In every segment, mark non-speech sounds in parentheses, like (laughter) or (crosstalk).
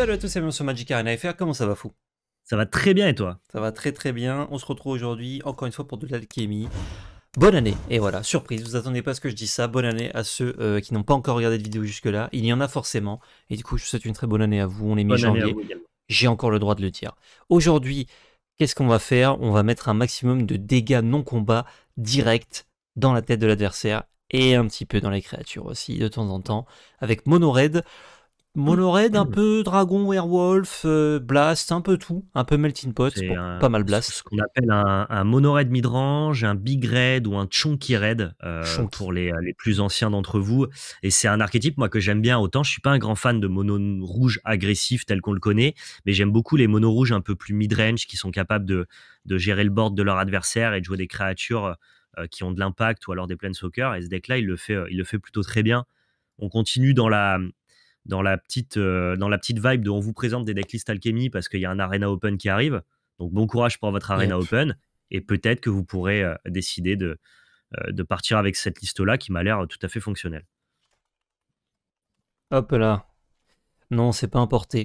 Salut à tous et bienvenue sur Magic Arena FR, comment ça va fou Ça va très bien et toi Ça va très très bien, on se retrouve aujourd'hui encore une fois pour de l'alchimie. Bonne année Et voilà, surprise, vous attendez pas ce que je dis ça, bonne année à ceux euh, qui n'ont pas encore regardé de vidéo jusque-là, il y en a forcément, et du coup je vous souhaite une très bonne année à vous, on est mi-janvier, j'ai encore le droit de le dire. Aujourd'hui, qu'est-ce qu'on va faire On va mettre un maximum de dégâts non-combat direct dans la tête de l'adversaire, et un petit peu dans les créatures aussi de temps en temps, avec Mono Raid. Monoraid, un peu Dragon, Werewolf, euh, Blast, un peu tout, un peu Melting Pot, pas mal Blast. Ce qu'on appelle un, un Monoraid midrange, un Big Red ou un Chonky Red euh, pour les, les, plus anciens d'entre vous. Et c'est un archétype, moi, que j'aime bien. Autant je suis pas un grand fan de mono rouge agressif tel qu'on le connaît, mais j'aime beaucoup les mono rouges un peu plus midrange qui sont capables de, de gérer le board de leur adversaire et de jouer des créatures euh, qui ont de l'impact ou alors des planeswalkers. Et ce deck-là, il, le fait, il le fait plutôt très bien. On continue dans la, dans la petite, euh, dans la petite vibe de on vous présente des decklists Alchemy parce qu'il y a un Arena Open qui arrive. Donc bon courage pour votre Arena Open et peut-être que vous pourrez euh, décider de, euh, de partir avec cette liste-là qui m'a l'air tout à fait fonctionnelle. Hop là. Non, c'est pas importé.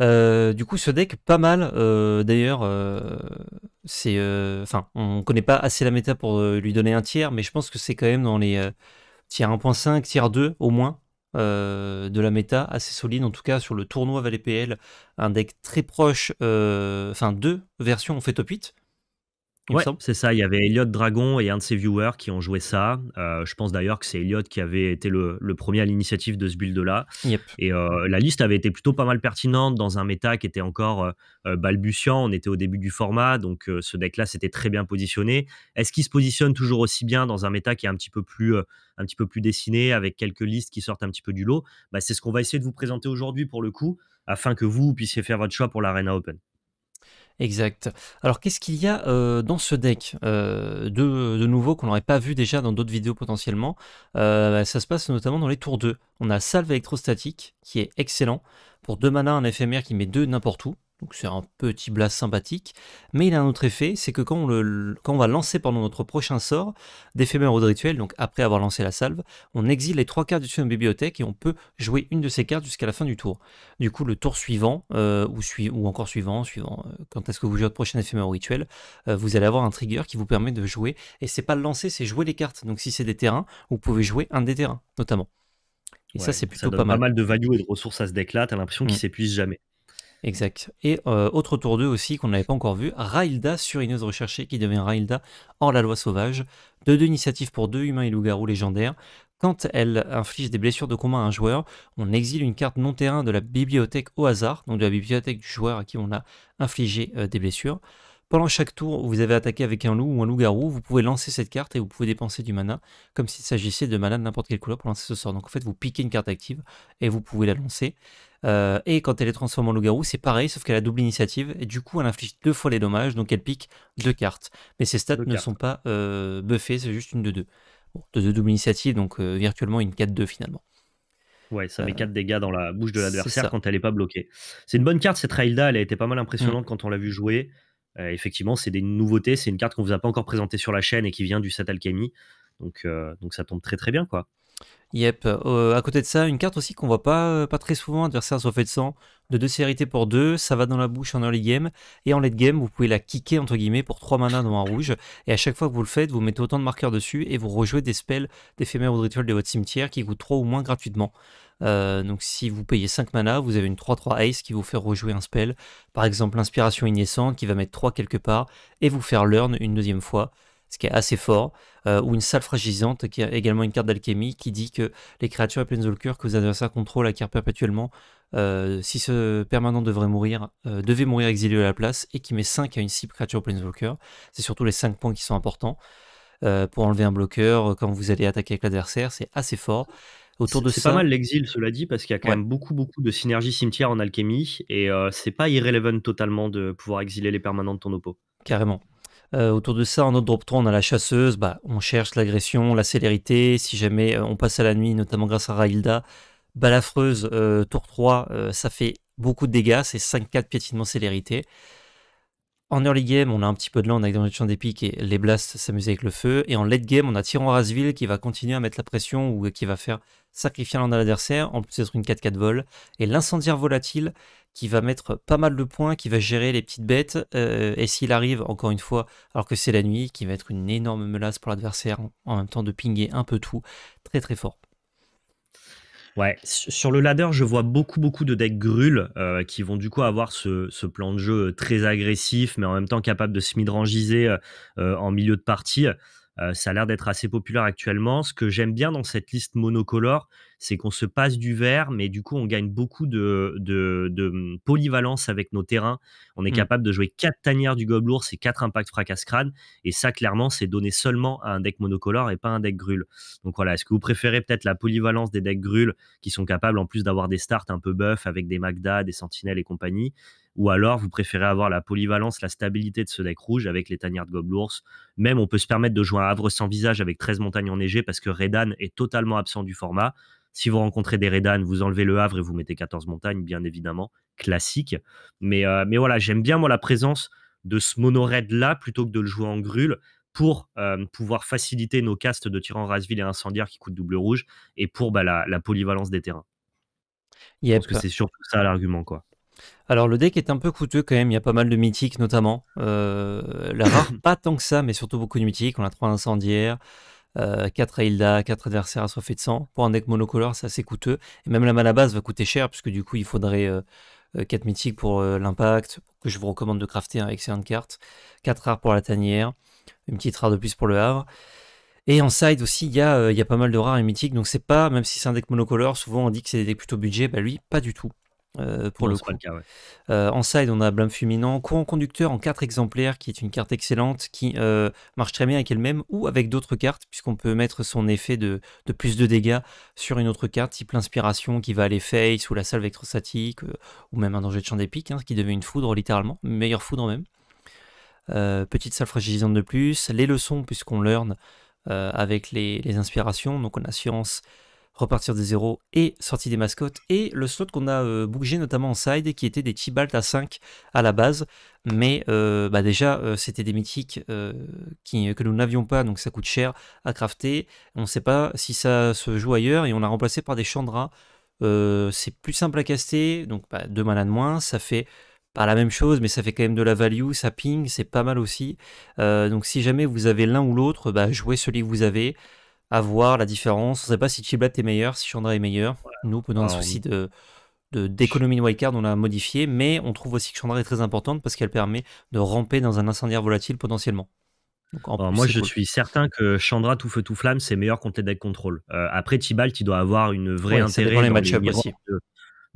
du coup, ce deck, pas mal. D'ailleurs, c'est, enfin, on connaît pas assez la méta pour lui donner un tiers, mais je pense que c'est quand même dans les tiers 1.5, tiers 2 au moins. Euh, de la méta, assez solide en tout cas sur le tournoi Valet PL, un deck très proche, euh, enfin deux versions ont fait top 8, c'est ça. Il y avait Elliot Dragon et un de ses viewers qui ont joué ça. Euh, je pense d'ailleurs que c'est Elliot qui avait été le, premier à l'initiative de ce build-là. Et euh, la liste avait été plutôt pas mal pertinente dans un méta qui était encore euh, balbutiant. On était au début du format, donc ce deck-là s'était très bien positionné. Est-ce qu'il se positionne toujours aussi bien dans un méta qui est un petit peu plus, un petit peu plus dessiné, avec quelques listes qui sortent un petit peu du lot bah, C'est ce qu'on va essayer de vous présenter aujourd'hui pour le coup, afin que vous puissiez faire votre choix pour l'Arena Open. Exact. Alors qu'est-ce qu'il y a euh, dans ce deck euh, de, nouveau qu'on n'aurait pas vu déjà dans d'autres vidéos potentiellement euh, bah, Ça se passe notamment dans les tours 2. On a Salve électrostatique qui est excellent pour deux manas, un éphémère qui met deux n'importe où. Donc c'est un petit blast sympathique. Mais il a un autre effet, c'est que quand on, va lancer pendant notre prochain sort d'éphémère ou de rituel, donc après avoir lancé la salve, on exile les trois cartes du de bibliothèque et on peut jouer une de ces cartes jusqu'à la fin du tour. Du coup, le tour suivant, euh, ou, encore suivant, suivant euh, quand est-ce que vous jouez votre prochain éphémère ou rituel, euh, vous allez avoir un trigger qui vous permet de jouer. Et c'est pas le lancer, c'est jouer les cartes. Donc si c'est des terrains, vous pouvez jouer un des terrains, notamment. Et ça, c'est plutôt pas mal. pas mal de value et de ressources à ce deck-là. T'as l'impression qu'il mm. s'épuise jamais. Exact. Et euh, autre tour 2 aussi qu'on n'avait pas encore vu, Railda sur oise recherchée, qui devient Railda hors la loi sauvage. Deux initiatives pour deux humains et loups-garous légendaires. Quand elle inflige des blessures de combat à un joueur, on exile une carte non terrain de la bibliothèque au hasard, donc de la bibliothèque du joueur à qui on a infligé euh, des blessures. Pendant chaque tour où vous avez attaqué avec un loup ou un loup-garou, vous pouvez lancer cette carte et vous pouvez dépenser du mana, comme s'il s'agissait de mana de n'importe quelle couleur pour lancer ce sort. Donc en fait, vous piquez une carte active et vous pouvez la lancer. Euh, et quand elle est transformée en loup-garou, c'est pareil, sauf qu'elle a double initiative. Et du coup, elle inflige deux fois les dommages, donc elle pique deux cartes. Mais ses stats ne sont pas euh, buffées, c'est juste une de deux. de double initiative, donc euh, virtuellement une 4-2 finalement. Ouais, ça met 4 dégâts dans la bouche de l'adversaire quand elle n'est pas bloquée. C'est une bonne carte, cette Railda, elle a été pas mal mmh. impressionnante quand on l'a vu jouer. effectivement, c'est des nouveautés, c'est une carte qu'on vous a pas encore présentée sur la chaîne et qui vient du Set Alchemy. Donc, donc ça tombe très très bien quoi. Yep. Euh, à côté de ça, une carte aussi qu'on voit pas, euh, pas très souvent, adversaire soit fait de sang, de deux sérités pour deux, ça va dans la bouche en early game, et en late game, vous pouvez la kicker entre guillemets pour 3 manas dans un rouge, et à chaque fois que vous le faites, vous mettez autant de marqueurs dessus, et vous rejouez des spells d'éphémère ou de rituel de votre cimetière qui coûtent 3 ou moins gratuitement. Euh, donc si vous payez 5 manas, vous avez une 3-3 ace qui vous fait rejouer un spell, par exemple l'inspiration innocente qui va mettre 3 quelque part, et vous faire learn une deuxième fois, ce qui est assez fort, euh, ou une salle fragilisante, qui a également une carte d'alchimie, qui dit que les créatures et planeswalkers que vos adversaires contrôlent acquièrent perpétuellement, euh, si ce permanent devrait mourir, euh, devait mourir exilé à la place, et qui met 5 à une cible créature planeswalker, c'est surtout les 5 points qui sont importants. pour enlever un bloqueur quand vous allez attaquer avec l'adversaire, c'est assez fort. Autour de C'est pas mal l'exil, cela dit, parce qu'il y a quand même beaucoup, beaucoup de synergies cimetière en alchimie, et c'est pas irrelevant totalement de pouvoir exiler les permanents de ton oppo. Carrément. Euh, autour de ça, en autre drop 3, on a la chasseuse. Bah, on cherche l'agression, la célérité. Si jamais euh, on passe à la nuit, notamment grâce à Railda, balafreuse, euh, tour 3, ça fait beaucoup de dégâts. C'est 5-4 piétinement célérité. En early game, on a un petit peu de l'an, avec dans le champ d'épique et les blasts s'amuser avec le feu. Et en late game, on a Tyran Rasville qui va continuer à mettre la pression ou qui va faire sacrifier land à l'adversaire, en plus d'être une 4-4 vol. Et l'incendiaire volatile qui va mettre pas mal de points, qui va gérer les petites bêtes. Euh, et s'il arrive, encore une fois, alors que c'est la nuit, qui va être une énorme menace pour l'adversaire, en même temps de pinguer un peu tout, très très fort. Ouais, sur le ladder, je vois beaucoup, beaucoup de decks grûles, euh, qui vont du coup avoir ce, plan de jeu euh, très agressif, mais en même temps capable de se midrangiser en milieu de partie. Euh, ça a l'air d'être assez populaire actuellement. Ce que j'aime bien dans cette liste monocolore, c'est qu'on se passe du vert, mais du coup, on gagne beaucoup de, hum, polyvalence avec nos terrains. On est mmh. capable de jouer 4 tanières du gobelour, c'est quatre impacts fracas crâne Et ça, clairement, c'est donné seulement à un deck monocolore et pas un deck grul. Donc voilà, est-ce que vous préférez peut-être la polyvalence des decks grul qui sont capables en plus d'avoir des starts un peu buff avec des Magda, des Sentinelles et compagnie ou alors vous préférez avoir la polyvalence, la stabilité de ce deck rouge avec les tanières de gobelours. Même on peut se permettre de jouer un Havre sans visage avec 13 montagnes enneigées parce que Redan est totalement absent du format. Si vous rencontrez des Redan, vous enlevez le Havre et vous mettez 14 montagnes, bien évidemment, classique. Mais, euh, mais voilà, j'aime bien moi la présence de ce mono là plutôt que de le jouer en grule pour euh, pouvoir faciliter nos castes de tyran Rasville et incendiaire qui coûtent double rouge et pour bah, la, polyvalence des terrains. Parce que c'est surtout ça l'argument quoi. Alors le deck est un peu coûteux quand même, il y a pas mal de mythiques notamment. Euh, la rare, (coughs) pas tant que ça, mais surtout beaucoup de mythiques. On a 3 incendiaires, 4 euh, Ailda, 4 adversaires assoiffés de sang. Pour un deck monocolore, c'est assez coûteux. Et même la mana base va coûter cher, puisque du coup il faudrait 4 euh, mythiques pour l'impact, que je vous recommande de crafter avec hein, excellent cartes, 4 rares pour la tanière, une petite rare de plus pour le Havre. Et en side aussi, il y, a, il y a pas mal de rares et mythiques, donc c'est pas, même si c'est un deck monocolore, souvent on dit que c'est des decks plutôt budget, bah lui, pas du tout. Euh, pour le coup. en euh, side, on a Blâme fuminant courant conducteur en 4 exemplaires, qui est une carte excellente, qui euh, marche très bien avec elle-même ou avec d'autres cartes, puisqu'on peut mettre son effet de, plus de dégâts sur une autre carte, type l'inspiration qui va aller face ou la salve électrostatique, ou même un danger de champ d'épique hein, qui devient une foudre littéralement, meilleure foudre même. petite salle fragilisante de plus, les leçons, puisqu'on learn avec les, les, inspirations, donc on a science, repartir des zéros et sortie des mascottes et le slot qu'on a euh, bougé notamment en side qui était des Tibalt à 5 à la base mais euh, bah déjà euh, c'était des mythiques qui, que nous n'avions pas donc ça coûte cher à crafter on ne sait pas si ça se joue ailleurs et on l'a remplacé par des chandras c'est plus simple à caster donc bah, deux de moins ça fait pas la même chose, mais ça fait quand même de la value, ça ping, c'est pas mal aussi. donc si jamais vous avez l'un ou l'autre, bah, jouez celui que vous avez à la différence. On ne sait pas si Chiblat est meilleur, si Chandra est meilleur. Nous, pendant un bah, souci d'économie de, wildcard, on l'a modifié, mais on trouve aussi que Chandra est très importante parce qu'elle permet de ramper dans un incendiaire volatile potentiellement. Bah, moi, je suis certain que Chandra tout feu tout flamme, c'est meilleur contre les deck control. Euh, après, Tibalt, il doit avoir une vraie intérêt dans les matchups aussi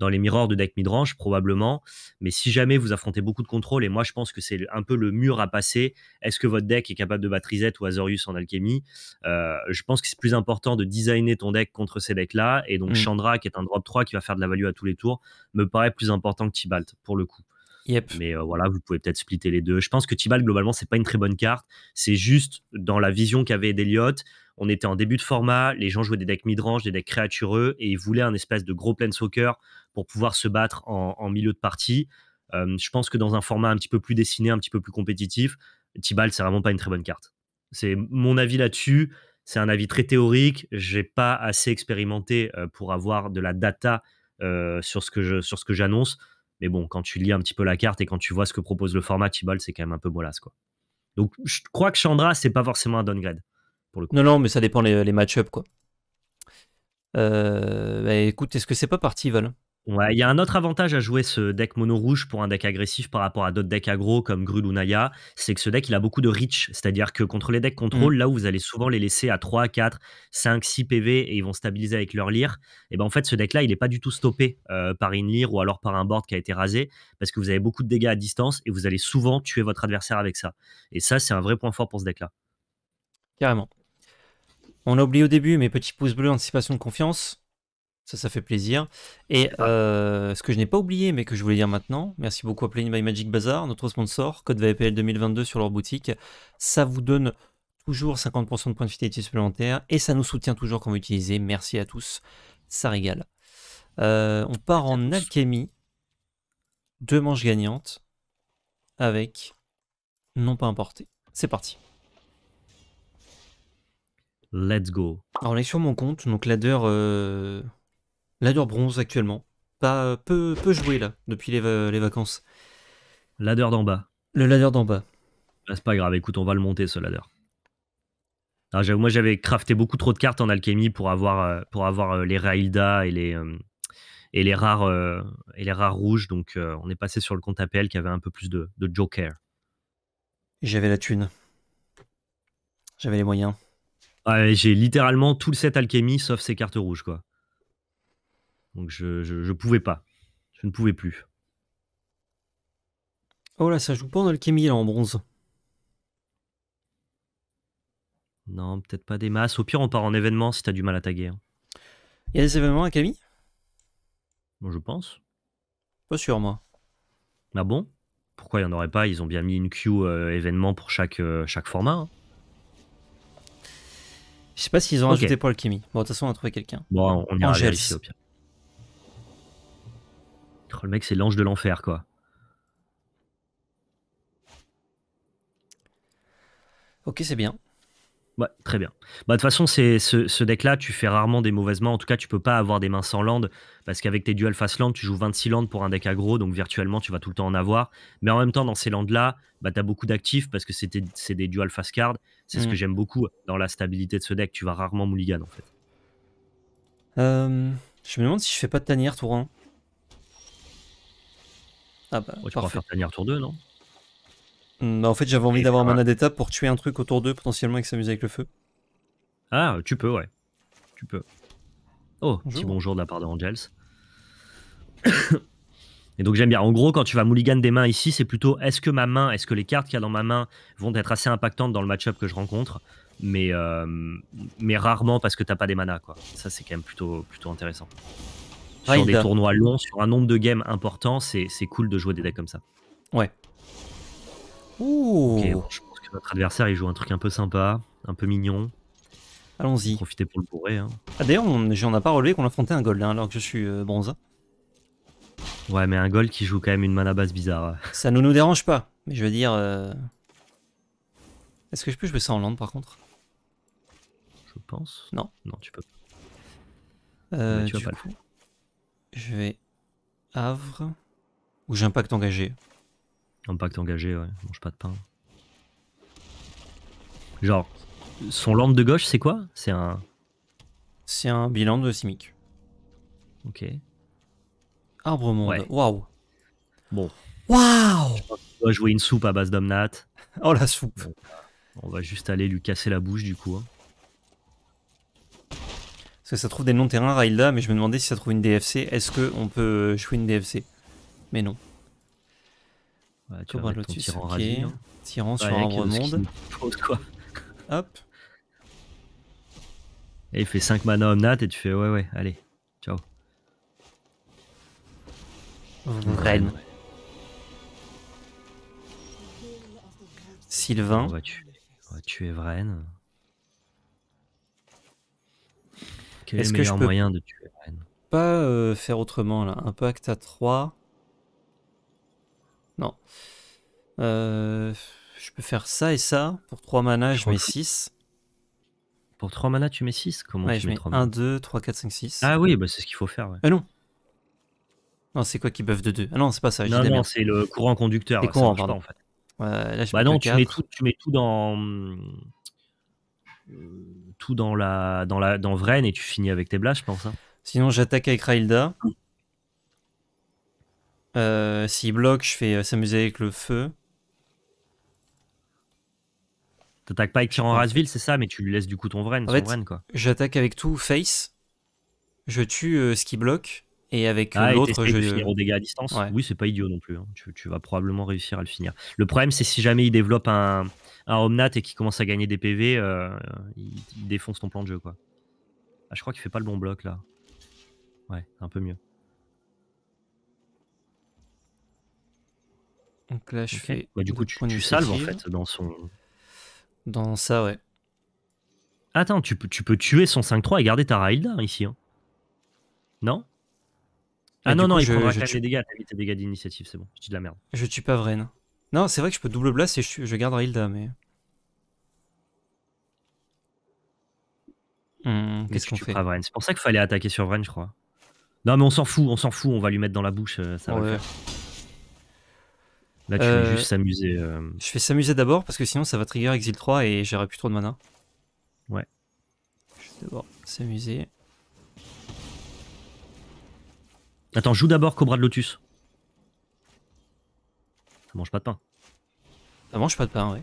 dans les miroirs de deck midrange, probablement. Mais si jamais vous affrontez beaucoup de contrôle, et moi je pense que c'est un peu le mur à passer, est-ce que votre deck est capable de battre Reset ou Azorius en alchimie euh, Je pense que c'est plus important de designer ton deck contre ces decks-là. Et donc mm. Chandra, qui est un drop 3 qui va faire de la value à tous les tours, me paraît plus important que Tibalt pour le coup. Yep. Mais euh, voilà, vous pouvez peut-être splitter les deux. Je pense que Tibalt, globalement, c'est pas une très bonne carte. C'est juste dans la vision qu'avait Deliot on était en début de format, les gens jouaient des decks mid-range, des decks créatureux, et ils voulaient un espèce de gros soccer pour pouvoir se battre en, milieu de partie. Euh, je pense que dans un format un petit peu plus dessiné, un petit peu plus compétitif, Tibal c'est vraiment pas une très bonne carte. C'est mon avis là-dessus. C'est un avis très théorique. J'ai pas assez expérimenté euh, pour avoir de la data euh, sur ce que j'annonce. Mais bon, quand tu lis un petit peu la carte et quand tu vois ce que propose le format, Tibal, c'est quand même un peu molasse quoi. Donc, je crois que Chandra, c'est pas forcément un downgrade. Non, non, mais ça dépend les, match-up, quoi. Euh, bah, écoute, est-ce que c'est pas parti, Val Ouais, il y a un autre avantage à jouer ce deck mono rouge pour un deck agressif par rapport à d'autres decks aggro comme Grul ou Naya, c'est que ce deck il a beaucoup de reach, c'est-à-dire que contre les decks contrôle, mm. là où vous allez souvent les laisser à 3, 4, 5, 6 PV et ils vont stabiliser avec leur lire, et eh ben en fait ce deck là il n'est pas du tout stoppé euh, par une lire ou alors par un board qui a été rasé parce que vous avez beaucoup de dégâts à distance et vous allez souvent tuer votre adversaire avec ça. Et ça c'est un vrai point fort pour ce deck là. Carrément. On a oublié au début, mes petits pouces bleus, anticipation de confiance. Ça, ça fait plaisir. Et euh, ce que je n'ai pas oublié, mais que je voulais dire maintenant, merci beaucoup à Playing by Magic Bazaar, notre sponsor, code VAPL 2022 sur leur boutique. Ça vous donne toujours 50% de points de fidélité supplémentaires et ça nous soutient toujours quand vous utilisez. Merci à tous, ça régale. Euh, on part en alchimie, deux manches gagnantes avec non pas importé. C'est parti. Let's go. Alors on est sur mon compte, donc ladder, euh, ladder bronze actuellement. Pas euh, peu, peu joué là, depuis les, vacances. Ladder d'en bas. Le ladder d'en bas. Ah, c'est pas grave, écoute, on va le monter ce ladder. moi j'avais crafté beaucoup trop de cartes en alchimie pour avoir, euh, pour avoir les Railda et les, et les, rares, et les rares rouges, donc on est passé sur le compte APL qui avait un peu plus de, de joker. J'avais la thune. J'avais les moyens j'ai littéralement tout le set alchimie sauf ces cartes rouges, quoi. Donc je, je, pouvais pas. Je ne pouvais plus. Oh là, ça joue pas en alchimie, en bronze. Non, peut-être pas des masses. Au pire, on part en événement si t'as du mal à taguer. Hein. Il y a des événements à Camille bon, Je pense. Pas sûr, moi. Ah bon Pourquoi il n'y en aurait pas Ils ont bien mis une queue euh, événement pour chaque, euh, chaque format. Hein. Je sais pas s'ils ont rajouté ajouté pour Kimi. Bon, de toute façon, on a trouvé quelqu'un. Bon, on ira ici au pire. Oh, le mec, c'est l'ange de l'enfer, quoi. Ok, c'est bien. Bah, très bien. Bah, de toute façon, ce, deck-là, tu fais rarement des mauvaises mains. En tout cas, tu peux pas avoir des mains sans land parce qu'avec tes duels face land, tu joues 26 landes pour un deck aggro, donc virtuellement, tu vas tout le temps en avoir. Mais en même temps, dans ces lands-là, bah, tu as beaucoup d'actifs parce que c'est des duels face card. C'est ce mm. que j'aime beaucoup dans la stabilité de ce deck. Tu vas rarement mulligan en fait. Euh, je me demande si je fais pas de tanière tour 1. Ah bah, tu pourras faire tanière tour 2, non bah, en fait, j'avais envie d'avoir un mana d'étape pour tuer un truc autour d'eux potentiellement et s'amuser avec le feu. Ah, tu peux, ouais. Tu peux. Oh, petit bonjour de la part de Angels. (coughs) et donc j'aime bien. En gros, quand tu vas mulligan des mains ici, c'est plutôt est-ce que ma main, est-ce que les cartes qu'il y a dans ma main vont être assez impactantes dans le match-up que je rencontre mais, euh, mais rarement parce que t'as pas des manas. Quoi. Ça, c'est quand même plutôt, plutôt intéressant. Sur des tournois longs, sur un nombre de games important, c'est cool de jouer des decks comme ça. Ouais. Ouh. je pense que notre adversaire il joue un truc un peu sympa, un peu mignon. Allons-y. Profitez pour le bourrer. Hein. Ah, D'ailleurs, j'en ai pas relevé qu'on affrontait un gold hein, alors que je suis euh, bronze. Hein. Ouais, mais un gold qui joue quand même une mana base bizarre. Ça ne nous dérange pas. Mais je veux dire. Euh, est-ce que je peux jouer ça en land par contre Je pense. Non. Non, tu peux pas. Euh, tu pas le Je vais. Havre. Ou j'ai un pacte engagé. Impact engagé, ouais. Mange pas de pain. Genre, son land de gauche, c'est quoi C'est un. C'est un bilan de simic. Ok. Arbre monde. Waouh. Wow. Bon. Waouh On va jouer une soupe à base d'omnat. (laughs) oh la soupe On va juste aller lui casser la bouche du coup. Hein. Parce que ça trouve des non terrains Railda, mais je me demandais si ça trouve une DFC. Est-ce qu'on peut jouer une DFC Mais non. Bah, tu vois, hein. le tyran sur un remonde. quoi. (laughs) Hop. Et il fait 5 mana omnat et tu fais ouais ouais, allez, ciao. Vren. Sylvain. On va tuer, Vren. Quel est, le meilleur moyen de tuer Vren Pas euh, faire autrement là. Un pacte à 3. Non. Euh, je peux faire ça et ça. Pour 3 manas, je, mets 6. Pour 3 manas, tu mets 6 Comment je mets 1, 2, 3, 4, 5, 6. Ah oui, bah c'est ce qu'il faut faire. Ah non Non, c'est quoi qui buff de 2 Ah non, c'est pas ça. Non, c'est le courant conducteur. en fait. bah non, tu mets, tout, dans euh, tout dans la dans la dans Vren et tu finis avec tes blasts, je pense. Hein. Sinon, j'attaque avec Railda. Mm. Euh, s'il bloque, je fais euh, s'amuser avec le feu. T'attaques pas avec Tyran Rasville, c'est ça, mais tu lui laisses du coup ton Vren. J'attaque avec tout face. Je tue euh, ce qui bloque. Et avec ah, l'autre, je. Finir au à distance. Oui, c'est pas idiot non plus. Hein. Tu, vas probablement réussir à le finir. Le problème, c'est si jamais il développe un, un Omnat et qu'il commence à gagner des PV, il, défonce ton plan de jeu, quoi. Ah, je crois qu'il fait pas le bon bloc là. Ouais, un peu mieux. Donc là, je fais. Bah, du coup, tu, salves en fait dans son. Dans ça, ouais. Attends, tu peux, tu peux tuer son 5-3 et garder ta raïlda ici. Hein. Non Ah, non, non, il faut prendra je, tue... dégâts. T'as mis tes dégâts d'initiative, c'est bon. Je dis de la merde. Je tue pas Vren. Non, c'est vrai que je peux double blast et je, garde raïlda hmm, mais. Qu'est-ce qu'on fait C'est pour ça qu'il fallait attaquer sur Vren, je crois. Non, mais on s'en fout, on s'en fout, on va lui mettre dans la bouche. Euh, ça va faire. Là, tu euh, juste s'amuser. Euh. Je fais s'amuser d'abord parce que sinon ça va trigger Exile 3 et j'aurai plus trop de mana. Ouais. Je vais d'abord s'amuser. Attends, joue d'abord Cobra de Lotus. Ça mange pas de pain. Ça mange pas de pain, ouais.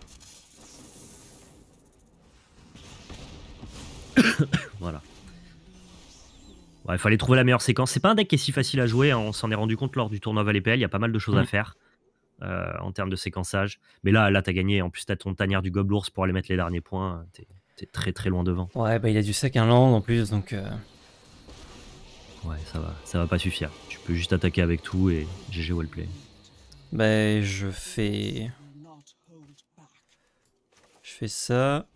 (coughs) voilà. il fallait trouver la meilleure séquence. C'est pas un deck qui est si facile à jouer, hein. on s'en est rendu compte lors du tournoi Valley il y a pas mal de choses à mm. faire. Euh, en termes de séquençage. Mais là, là, t'as gagné. En plus, t'as ton tanière du gobelours pour aller mettre les derniers points. T'es, très très loin devant. Ouais, bah il a du sac un land en plus, donc. Euh. Ouais, ça va, ça va pas suffire. Tu peux juste attaquer avec tout et GG play. Bah je fais. Je fais ça.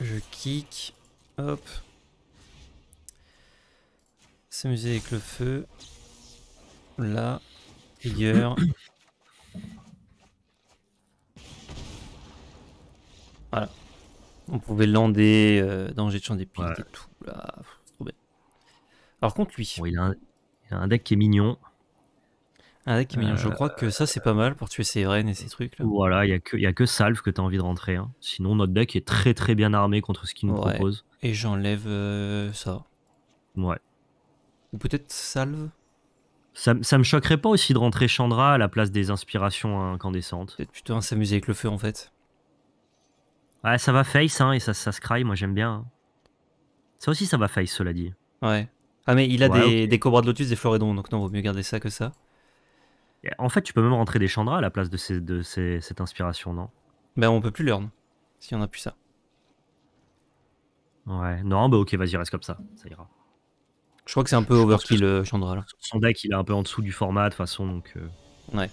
Je kick. Hop. S'amuser avec le feu. Là voilà. On pouvait lander, euh, danger de champ des et tout. Là, Alors contre lui. il, a un, a un, deck qui est mignon. Un deck mignon. Je euh, crois que ça c'est pas mal pour tuer ses rennes et ces trucs là. Voilà, il n'y que, y a que Salve que tu as envie de rentrer. Hein. Sinon notre deck est très très bien armé contre ce qu'il nous propose. Et j'enlève euh, ça. Ouais. Ou peut-être Salve ça, me choquerait pas aussi de rentrer Chandra à la place des inspirations incandescentes. c'est plutôt un s'amuser avec le feu en fait. Ouais, ça va face hein, et ça, ça se cry moi j'aime bien. Hein. Ça aussi, ça va face, cela dit. Ouais. Ah mais il a des, cobras de lotus, des floridons, donc non, vaut mieux garder ça que ça. En fait, tu peux même rentrer des Chandra à la place de, ces, de ces- cette inspiration, non Ben on peut plus learn, si on a plus ça. Ouais, non, bah ok, vas-y, reste comme ça, ça ira. Je crois que c'est un peu overkill, euh, Chandra. Là. Son deck, il est un peu en dessous du format, de toute façon. Donc, euh, Ouais.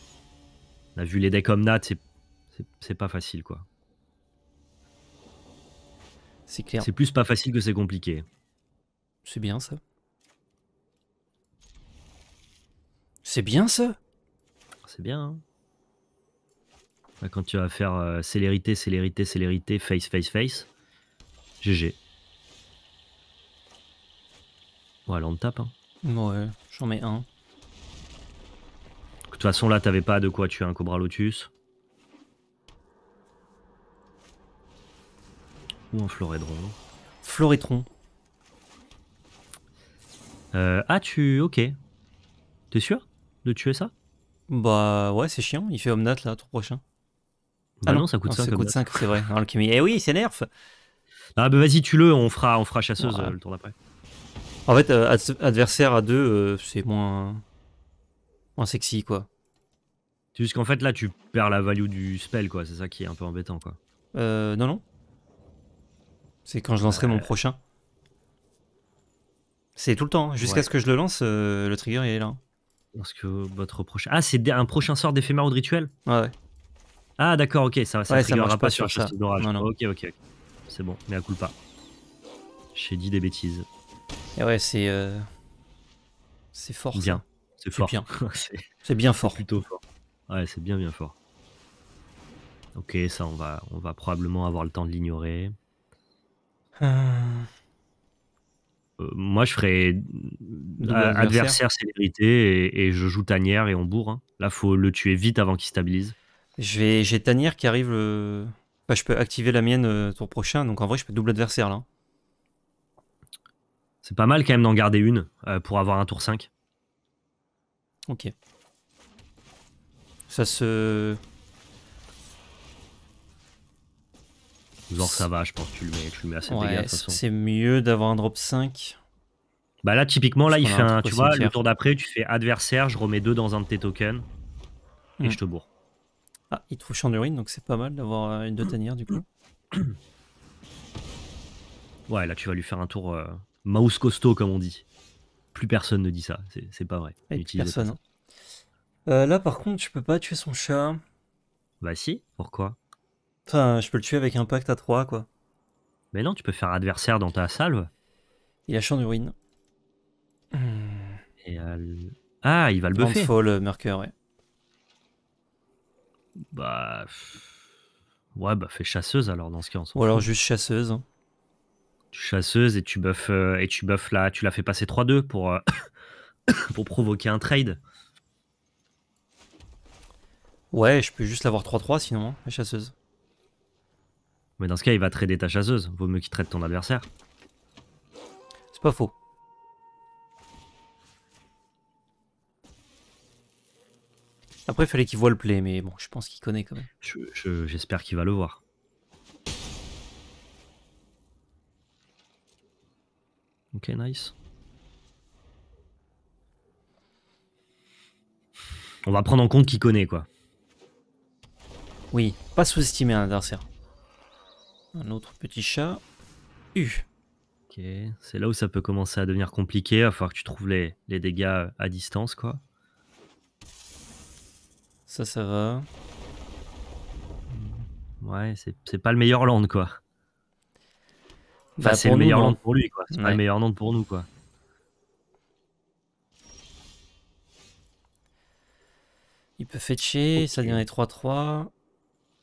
On a vu les decks comme Nat, c'est pas facile, quoi. C'est clair. C'est plus pas facile que c'est compliqué. C'est bien, ça. C'est bien, ça C'est bien, hein. bah, quand tu vas faire euh, célérité, célérité, célérité, face, face, face. GG. Ouais, là on tape. Hein. Ouais, j'en mets un. De toute façon, là, t'avais pas de quoi tuer un Cobra Lotus. Ou un Florédron. Florétron. Euh, ah, tu. Ok. T'es sûr de tuer ça Bah ouais, c'est chiant. Il fait Omnat là, trop prochain. Bah ah non, ça coûte 5. Ça coûte 5, c'est vrai. Ah Eh oui, c'est nerf. Ah bah vas-y, tue-le, on fera, on fera chasseuse euh, le tour d'après. En fait, euh, adversaire à deux, euh, c'est moins... moins sexy, quoi. C'est qu'en fait, là, tu perds la value du spell, quoi. C'est ça qui est un peu embêtant, quoi. Euh, non, non. C'est quand je lancerai mon euh. prochain. C'est tout le temps. Hein. Jusqu'à ce que je le lance, le trigger, est là. Hein. Parce que votre prochain... Ah, c'est un prochain sort d'éphémère ou de rituel Ouais, Ah, d'accord, ok. Ça, ça pas, sur ça. Ok, ok. C'est bon, mais à coup pas. J'ai dit des bêtises. Et ouais, euh, c'est. C'est fort. Bien. (laughs) C'est fort. Bien. c'est bien fort. Plutôt Ouais, c'est bien, bien fort. Ok, ça, on va, on va probablement avoir le temps de l'ignorer. Ah. Euh, moi, je ferais adversaire. célérité et, je joue tanière et on bourre. Là hein. Là, faut le tuer vite avant qu'il stabilise. J'ai tanière qui arrive. Le... Euh, enfin, je peux activer la mienne tour prochain, donc en vrai, je peux double adversaire là. C'est pas mal quand même d'en garder une euh, pour avoir un tour 5. Ok. Ça se. Genre ça va, je pense que tu le mets, le assez ouais, C'est mieux d'avoir un drop 5. Bah là, typiquement, là, il fait un. tu vois, le tour d'après, tu fais adversaire, je remets deux dans un de tes tokens et je hmm. te bourre. Ah, il trouve champ d'urine, donc c'est pas mal d'avoir euh, une de tanière du coup. ouais, là, tu vas lui faire un tour. Euh, mouse costaud, comme on dit. Plus personne ne dit ça, c'est pas vrai. personne. Hein. Euh, là, par contre, tu peux pas tuer son chat. Bah si, pourquoi Enfin, je peux le tuer avec un pacte à 3, quoi. Mais non, tu peux faire adversaire dans ta salve. Il a champ ruine. Et Ah, il va le buffer. le euh, Mercure, ouais. Bah... Ouais, bah fais chasseuse alors dans ce cas. Ou alors juste chasseuse. Hein chasseuse et tu buffes euh, et tu buffes là, tu la fais passer 3-2 pour, euh, (coughs) pour provoquer un trade. Ouais, je peux juste l'avoir 3-3 sinon, hein, la chasseuse. Mais dans ce cas, il va trader ta chasseuse. Vaut mieux qu'il trade ton adversaire. C'est pas faux. Après, il fallait qu'il voit le play, mais bon, je pense qu'il connaît quand même. J'espère qu'il va le voir. Ok, nice. On va prendre en compte qui connaît, quoi. Oui, pas sous-estimer un adversaire. Un autre petit chat. U. Ok, c'est là où ça peut commencer à devenir compliqué. à va falloir que tu trouves les, les dégâts à distance, quoi. Ça, ça va. Ouais, c'est pas le meilleur land, quoi. Bah, c'est le meilleur nom pour lui, quoi. C'est pas le meilleur nom pour nous, quoi. Il peut fetcher, ça devient les 3-3.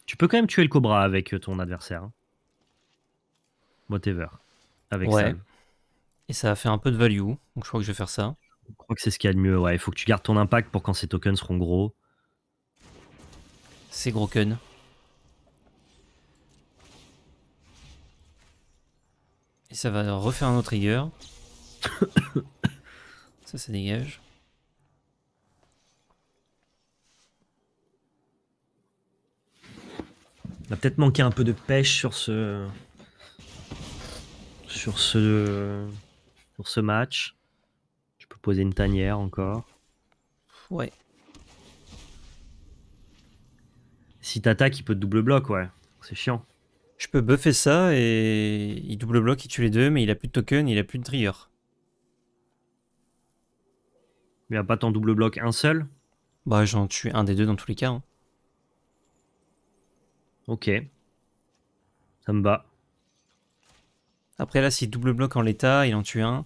Tu peux quand même tuer le Cobra avec euh, ton adversaire. Hein. Whatever. Avec ouais. Et ça va faire un peu de value, donc je crois que je vais faire ça. Je crois que c'est ce qu'il y a de mieux, ouais. Il faut que tu gardes ton impact pour quand ces tokens seront gros. C'est gros kun. Et ça va refaire un autre rigueur. (coughs) ça, ça dégage. On a peut-être manqué un peu de pêche sur ce... Sur ce... Sur ce match. Je peux poser une tanière encore. Ouais. Si t'attaques, il peut double bloc, ouais. C'est chiant. Je peux buffer ça et il double bloque, il tue les deux, mais il a plus de token, il a plus de trigger. Mais a pas tant double bloc un seul Bah j'en tue un des deux dans tous les cas. Hein. Ok. Ça me bat. Après là, s'il double bloc en l'état, il en tue un.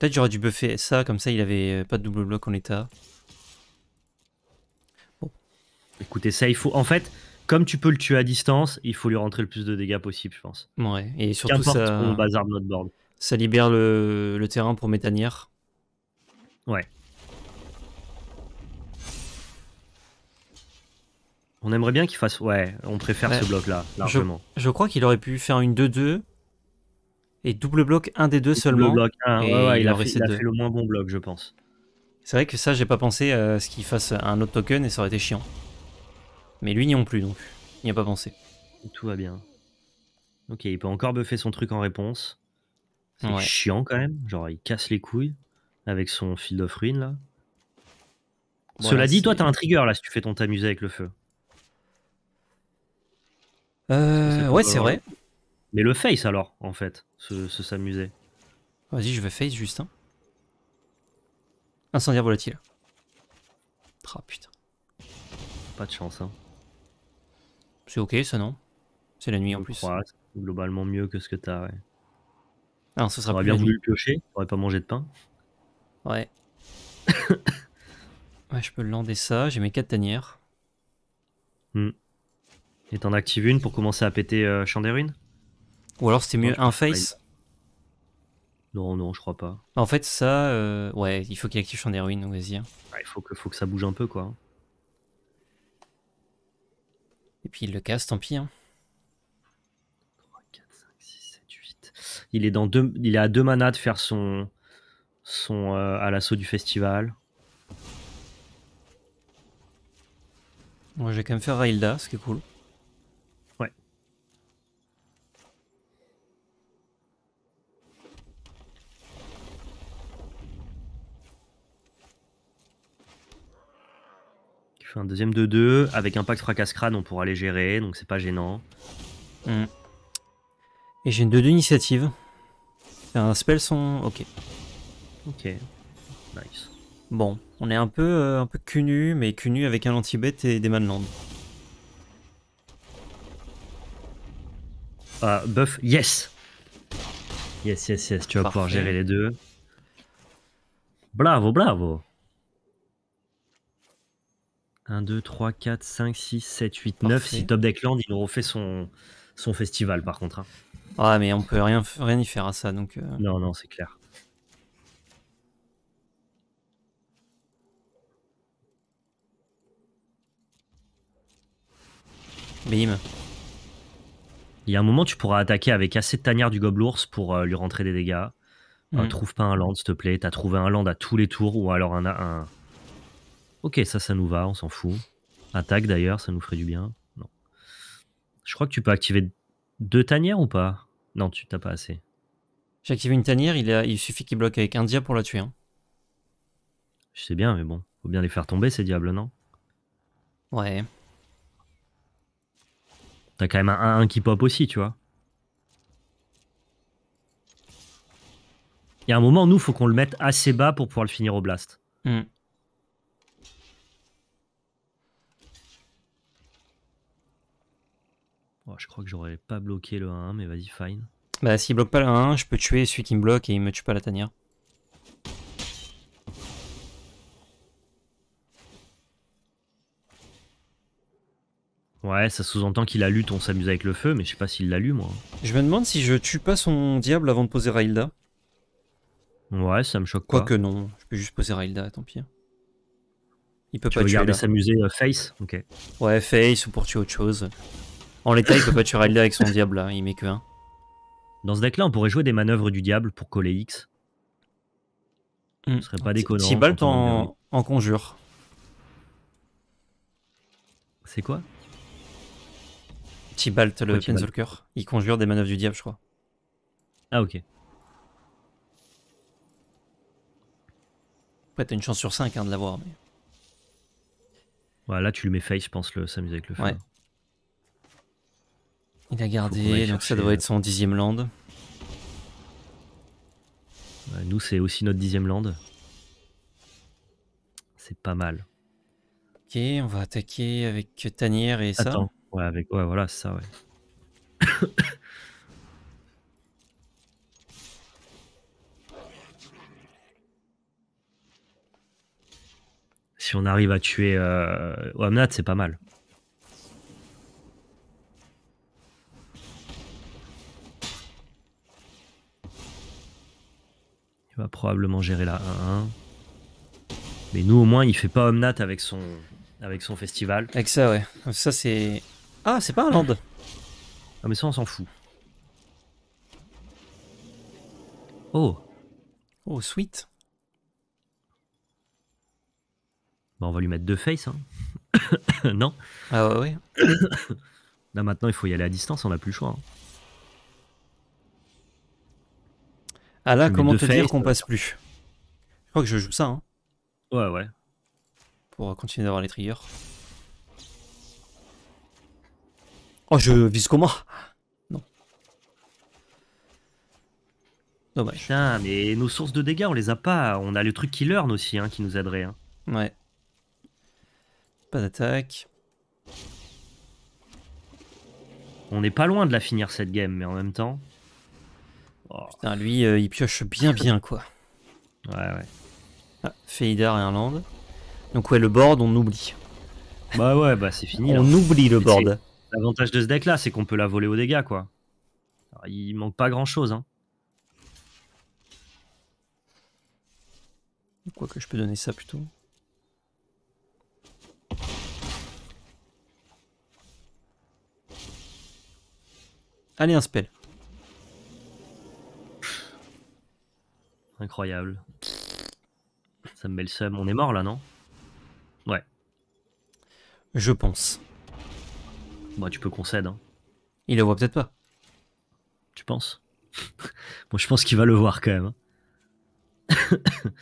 Peut-être j'aurais dû buffer ça, comme ça il avait euh, pas de double bloc en l'état. Bon. Écoutez, ça il faut... En fait, comme tu peux le tuer à distance, il faut lui rentrer le plus de dégâts possible, je pense. Ouais, et surtout ça... notre board. Ça libère le, terrain pour Métanière. Ouais. On aimerait bien qu'il fasse... Ouais, on préfère ce bloc-là, largement. Je, crois qu'il aurait pu faire une 2-2 et double bloc un des deux seulement. Bloc, ouais, il, il a fait le moins bon bloc, je pense. C'est vrai que ça, j'ai pas pensé à euh, ce qu'il fasse un autre token et ça aurait été chiant. Mais lui n'y non plus, donc. Il n'y a pas pensé. Tout va bien. Ok, il peut encore buffer son truc en réponse. C'est chiant quand même. Genre, il casse les couilles avec son field of ruin là. Cela dit, toi, t'as un trigger là si tu fais ton t'amuser avec le feu. Euh, ouais, c'est vrai. Mais le face alors, en fait, ce s'amuser. Vas-y, je vais face juste. Hein. Incendiaire volatile. Ah putain. Pas de chance, hein. C'est ok ça, non C'est la nuit en plus. Crois, globalement mieux que ce que t'as, ouais. Alors, ah, ce sera bien voulu le piocher, t'aurais pas mangé de pain. Ouais. (coughs) ouais, je peux lander ça, j'ai mes 4 tanières. Hmm. Et t'en actives une pour commencer à péter euh, Chanderune Ou alors c'était mieux un face Non, non, je crois pas. En fait, ça, euh, ouais, il faut qu'il active Chanderune, donc vas-y. Hein. il faut que, faut que ça bouge un peu, quoi. Hein. Et puis il le casse, tant pis. Hein. 3, 4, 5, 6, 7, 8. Il est, dans il est à deux manas de faire son, son euh, à l'assaut du festival. Moi, j'ai je vais quand même faire Railda, ce qui est cool. un deuxième 2-2. Avec Impact Fracasse Crâne, on pourra les gérer, donc c'est pas gênant. Et j'ai une 2-2 initiative. Un spell son. Ok. Ok. Nice. Bon, on est un peu, euh, un peu cunu, mais cunu avec un anti-bête et des manlands. Ah, buff, yes Yes, yes, yes, tu vas pouvoir gérer les deux. Bravo, bravo 1, 2, 3, 4, 5, 6, 7, 8, 9. Si Top deck land, il refait son, son festival par contre. Ouais hein. ah, mais on peut rien, rien y faire à ça donc. Euh. Non, non, c'est clair. Bim. Il y a un moment, tu pourras attaquer avec assez de tanière du gobelours pour euh, lui rentrer des dégâts. Mmh. trouve pas un land, s'il te plaît. T'as trouvé un land à tous les tours ou alors un, un, Ok, ça, ça nous va, on s'en fout. Attaque d'ailleurs, ça nous ferait du bien. Non. Je crois que tu peux activer deux tanières ou pas Non, tu t'as pas assez. J'ai activé une tanière, il, il suffit qu'il bloque avec un diable pour la tuer. Hein. Je sais bien, mais bon, faut bien les faire tomber ces diables, non Ouais. T'as quand même un 1 qui pop aussi, tu vois. Il y a un moment, nous, faut qu'on le mette assez bas pour pouvoir le finir au blast. Hmm. je crois que j'aurais pas bloqué le 1-1, mais vas-y, fine. Bah, s'il bloque pas le 1-1, je peux tuer celui qui me bloque et il me tue pas la tanière. Ouais, ça sous-entend qu'il a lutte, on s'amuse avec le feu, mais je sais pas s'il l'a lu, moi. Je me demande si je tue pas son diable avant de poser Railda. Ouais, ça me choque quoi pas. Quoique non, je peux juste poser Railda, tant pis. Hein. Il peut tu pas veux tuer. Regarder s'amuser euh, face, ok. Ouais, face ou pour tuer autre chose. En l'état, il peut pas tuer avec son diable, là. il met que 1. Dans ce deck-là, on pourrait jouer des manœuvres du diable pour coller X. Ce hmm. serait pas déconnant. Tibalt en, en conjure. C'est quoi Tibalt, le Penzolker. Il conjure des manœuvres du diable, je crois. Ah, ok. Après, t'as une chance sur 5 hein, de l'avoir. Voilà, là, tu le mets face, je pense, le s'amuser avec le feu. Il a gardé, donc ça doit euh, être son dixième land. Nous, c'est aussi notre dixième land. C'est pas mal. Ok, on va attaquer avec Tanière et ça. ouais, avec... ouais voilà, ça, ouais. (coughs) si on arrive à tuer euh... c'est pas mal. Il va probablement gérer la 1-1. Mais nous, au moins, il fait pas Omnat avec son, avec son festival. Avec ça, ouais. Ça, c'est. Ah, c'est pas un land Ah, mais ça, on s'en fout. Oh Oh, sweet bah, on va lui mettre deux face, hein. (coughs) non Ah, ouais, ouais. (coughs) Là, maintenant, il faut y aller à distance, on n'a plus le choix. Hein. Ah là, comment te dire qu'on passe plus Je crois que je joue ça. Hein, ouais, ouais. Pour continuer d'avoir les triggers. Oh, je vise comment Non. Dommage. Putain, mais nos sources de dégâts, on les a pas. On a le truc qui learn aussi, hein, qui nous aiderait. Hein. Ouais. Pas d'attaque. On n'est pas loin de la finir cette game, mais en même temps. Oh. Putain, lui, euh, il pioche bien bien, quoi. Ouais, ouais. Ah, Fader et land. Donc ouais, le board, on oublie. Bah ouais, bah c'est fini. on oublie le board. L'avantage de ce deck-là, c'est qu'on peut la voler aux dégâts, quoi. il manque pas grand-chose, hein. Quoi que je peux donner ça plutôt. Allez, un spell. Incroyable. Ça me met le seum. On est mort là, non Ouais. Je pense. Bah, tu peux concéder. Hein. Il le voit peut-être pas. Tu penses Moi, (laughs) bon, je pense qu'il va le voir quand même. Hein. (laughs)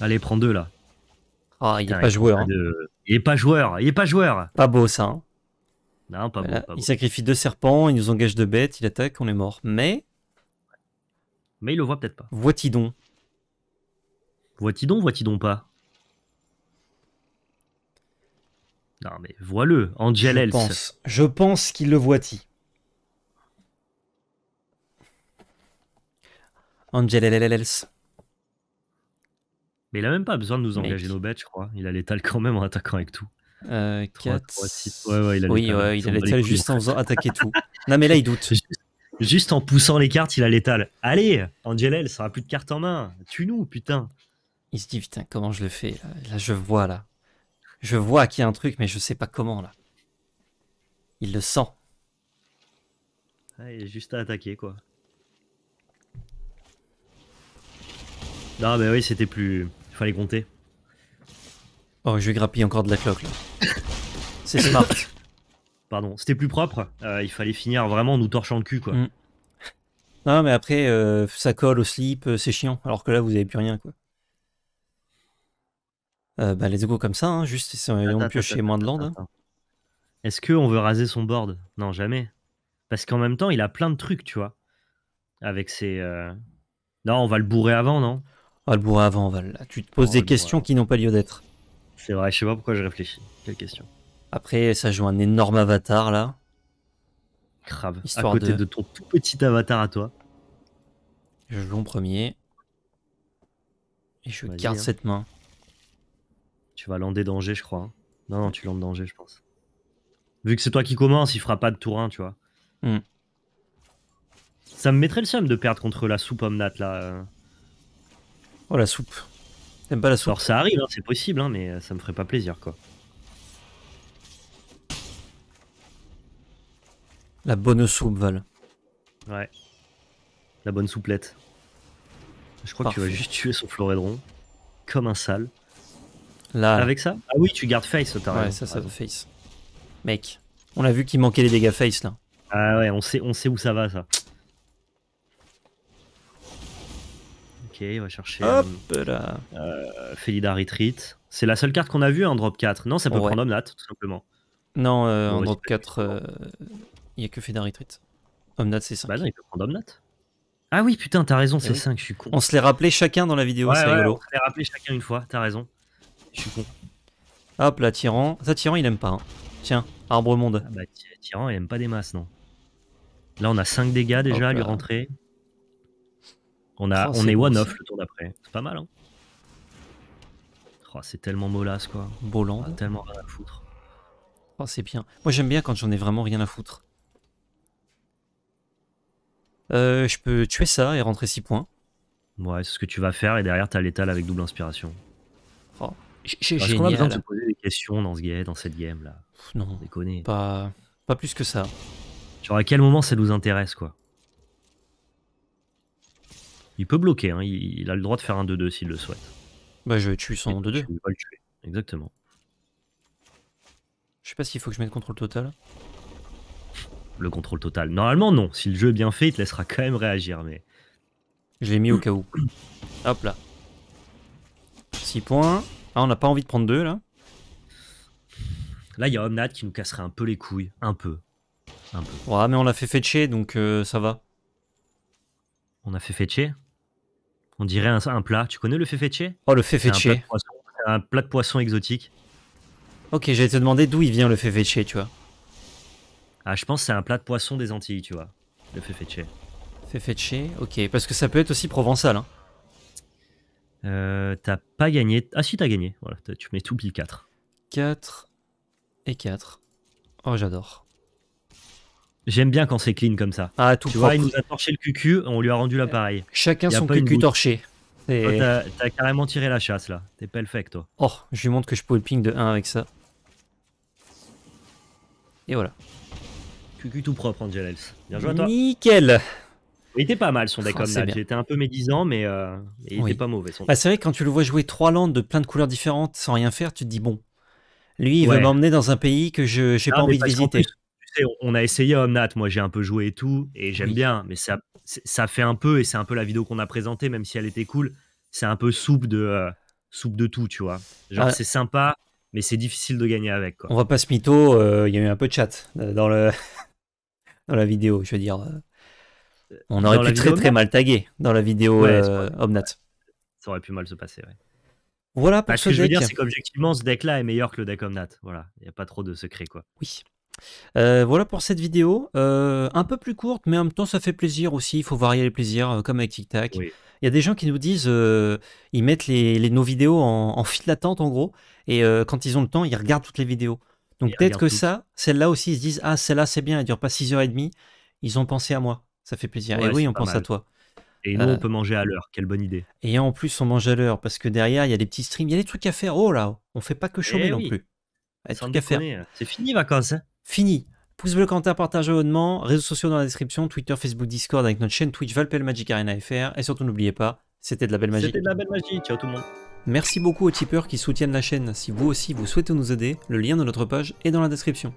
Allez, prends deux là. Ah, il n'est pas joueur. Hein. Il n'est pas joueur, il est pas joueur. Pas beau ça. Hein. Non, euh, pas, beau, Il sacrifie deux serpents, il nous engage deux bêtes, il attaque, on est mort. Mais. Mais il le voit peut-être pas. Voit-il donc Voit-il donc, voit-il donc pas Non, mais vois-le, Angel Je pense, je pense qu'il le voit-il. Angel mais il a même pas besoin de nous engager nos bêtes, je crois. Il a l'étal quand même en attaquant avec tout. Euh, 4, 6. Ouais, ouais, il a oui, il a l'étal juste en faisant attaquer tout. Non, mais là, il doute. (laughs) Juste en poussant les cartes, il a l'étal. Allez, Angelel, ça aura plus de cartes en main. Tue-nous, putain. Il se dit, putain, comment je le fais là, je vois, là. Je vois qu'il y a un truc, mais je sais pas comment, là. Il le sent. Ah, il est juste à attaquer, quoi. Non, mais oui, c'était plus. Il fallait compter. Oh, je vais grappiller encore de la cloque. C'est smart. (laughs) Pardon, c'était plus propre. Euh, il fallait finir vraiment en nous torchant le cul, quoi. Mm. Non, mais après, euh, ça colle au slip, euh, c'est chiant. Alors que là, vous avez plus rien, quoi. bah, let's go comme ça, hein, juste on pioche moins de land. Est-ce qu'on veut raser son board Non, jamais. Parce qu'en même temps, il a plein de trucs, tu vois. Avec ses. Euh... Non, on va le bourrer avant, non ah, le bourrin avant, Val. Tu te poses oh, des questions qui n'ont pas lieu d'être. C'est vrai, je sais pas pourquoi je réfléchis. Quelle question Après, ça joue un énorme avatar, là. Grave. Histoire à côté de... ton tout petit avatar à toi. Je joue en premier. Et je garde hein. cette main. Tu vas lander danger, je crois. Hein. Non, non, tu landes danger, je pense. Vu que c'est toi qui commence, il fera pas de tour 1, tu vois. Hmm. Ça me mettrait le seum de perdre contre la soupe omnate, là. Euh. Oh la soupe. T'aimes pas la soupe Alors ça arrive, hein, c'est possible, hein, mais euh, ça me ferait pas plaisir quoi. La bonne soupe, Val. Ouais. La bonne souplette. Je crois que tu vas juste tuer son florédron. Comme un sale. Là. Avec ça Ah oui, tu gardes face, t'as Ouais, ça, ça va face. Mec, on a vu qu'il manquait les dégâts face là. Ah ouais, on sait, on sait où ça va ça. Ok, on va chercher euh, Hop là. Euh, Felida Retreat. C'est la seule carte qu'on a vue en hein, drop 4. Non, ça peut prendre Omnat, tout simplement. Non, euh, en bah, drop 4, euh, il n'y a que Felida Retreat. Omnat, c'est 5. Bah non, il peut prendre Omnat. Ah oui, putain, t'as raison, eh c'est 5, je suis con. On se les rappelé chacun dans la vidéo, c'est ouais, rigolo. On se les rappelé chacun une fois, t'as raison. Je suis con. Hop là, tyran. Ça, tyran, il aime pas. Hein. Tiens, arbre monde. Ah bah, tyran, il aime pas des masses, non. Là, on a 5 dégâts déjà à lui rentrer. On, a, oh, on est, one-off le tour d'après. C'est pas mal, hein oh, C'est tellement molasse, quoi. Boland, tellement rien à foutre. Oh, c'est bien. Moi, j'aime bien quand j'en ai vraiment rien à foutre. Euh, je peux tuer ça et rentrer 6 points. Ouais, c'est ce que tu vas faire, et derrière, t'as l'étal avec double inspiration. Oh, Est-ce qu'on a besoin poser des questions dans, ce dans cette game, là Non, déconnez. Pas, pas plus que ça. Genre, à quel moment ça nous intéresse, quoi il peut bloquer, hein. il, a le droit de faire un 2-2 s'il le souhaite. Bah je vais tuer son 2-2. le tuer, Exactement. Je sais pas s'il faut que je mette contrôle total. Le contrôle total. Normalement non, si le jeu est bien fait, il te laissera quand même réagir, mais. Je l'ai mis au cas où. Hop là. 6 points. Ah on n'a pas envie de prendre 2 là. Là il y a Omnat qui nous casserait un peu les couilles. Un peu. Un peu. Ouais mais on l'a fait fetcher donc euh, ça va. On a fait fetcher on dirait un, plat. Tu connais le fefeche Oh, le fefeche. Un, un, plat de poisson exotique. Ok, j'allais te demander d'où il vient le fefeche, tu vois. Ah, je pense que c'est un plat de poisson des Antilles, tu vois. Le fefeche. Fefeche, ok. Parce que ça peut être aussi provençal. Hein. Euh, t'as pas gagné. Ah, si, t'as gagné. Voilà, tu mets tout pile 4. 4 et 4. Oh, j'adore. J'aime bien quand c'est clean comme ça. Ah, tout tu vois, il nous a torché le cucu, on lui a rendu l'appareil. Chacun son cucu torché. T'as carrément tiré la chasse là. T'es perfect toi. Oh, je lui montre que je peux le ping de 1 avec ça. Et voilà. Cucu tout propre, Angel Health. Bien joué à toi. Nickel Il était pas mal son deck comme ça. J'étais un peu médisant, mais euh, il était pas mauvais. Son bah, c'est vrai, que quand tu le vois jouer 3 landes de plein de couleurs différentes sans rien faire, tu te dis bon, lui il va veut m'emmener dans un pays que je j'ai ah, pas envie de visiter on a essayé Omnat, moi j'ai un peu joué et tout, et j'aime bien, mais ça, ça fait un peu, et c'est un peu la vidéo qu'on a présentée, même si elle était cool, c'est un peu soupe de, euh, soupe de tout, tu vois. Genre c'est sympa, mais c'est difficile de gagner avec. On va pas se mytho, euh, il y a eu un peu de chat euh, dans, le... (laughs) dans la vidéo, je veux dire. On aurait pu très très mal taguer dans la vidéo ouais, ça, aurait... pu mal se passer, ouais. Voilà parce bah, que je veux dire, c'est qu'objectivement, ce deck-là est meilleur que le deck Omnat. Voilà, il n'y a pas trop de secret, quoi. Oui. Euh, voilà pour cette vidéo, euh, un peu plus courte, mais en même temps ça fait plaisir aussi, il faut varier les plaisirs, euh, comme avec Tic Tac. Il y a des gens qui nous disent, ils mettent les, nos vidéos en, en file d'attente en gros, et quand ils ont le temps, ils regardent toutes les vidéos. Donc peut-être que ça, celle-là aussi, ils se disent, ah celle-là c'est bien, elle dure pas 6h30, ils ont pensé à moi, ça fait plaisir. et oui, on pense à toi. Et nous, on peut manger à l'heure, quelle bonne idée. Et en plus, on mange à l'heure, parce que derrière, il y a des petits streams, il y a des trucs à faire. Oh là, on fait pas que chômer eh non oui. plus. C'est fini, vacances. Hein. Fini. Pouce bleu, commentaire, partage abonnement, réseaux sociaux dans la description, Twitter, Facebook, Discord avec notre chaîne Twitch Valpel Magic Arena FR. Et surtout, n'oubliez pas, c'était de la belle magie. C'était de la belle magie. Ciao tout le monde. Merci beaucoup aux tipeurs qui soutiennent la chaîne. Si vous aussi vous souhaitez nous aider, le lien de notre page est dans la description.